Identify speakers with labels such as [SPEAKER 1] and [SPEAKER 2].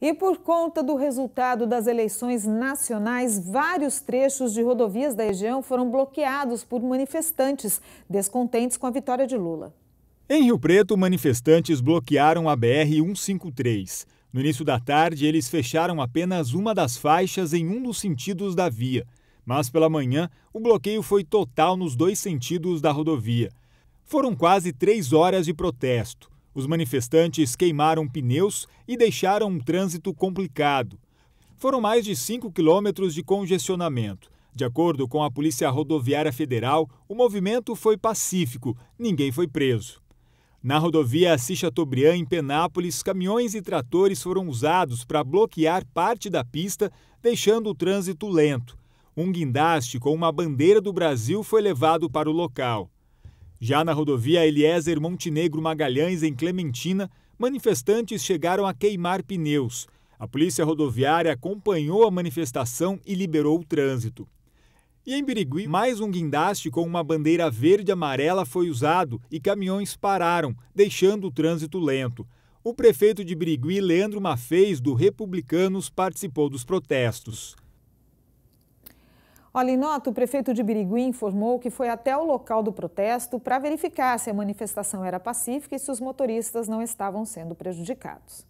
[SPEAKER 1] E por conta do resultado das eleições nacionais, vários trechos de rodovias da região foram bloqueados por manifestantes descontentes com a vitória de Lula.
[SPEAKER 2] Em Rio Preto, manifestantes bloquearam a BR-153. No início da tarde, eles fecharam apenas uma das faixas em um dos sentidos da via. Mas pela manhã, o bloqueio foi total nos dois sentidos da rodovia. Foram quase três horas de protesto. Os manifestantes queimaram pneus e deixaram um trânsito complicado. Foram mais de 5 quilômetros de congestionamento. De acordo com a Polícia Rodoviária Federal, o movimento foi pacífico, ninguém foi preso. Na rodovia Assis Chateaubriand, em Penápolis, caminhões e tratores foram usados para bloquear parte da pista, deixando o trânsito lento. Um guindaste com uma bandeira do Brasil foi levado para o local. Já na rodovia Eliezer Montenegro Magalhães, em Clementina, manifestantes chegaram a queimar pneus. A Polícia Rodoviária acompanhou a manifestação e liberou o trânsito. E em Birigui, mais um guindaste com uma bandeira verde e amarela foi usado e caminhões pararam, deixando o trânsito lento. O prefeito de Birigui, Leandro Mafez, do Republicanos, participou dos protestos
[SPEAKER 1] nota, o prefeito de Birigui informou que foi até o local do protesto para verificar se a manifestação era pacífica e se os motoristas não estavam sendo prejudicados.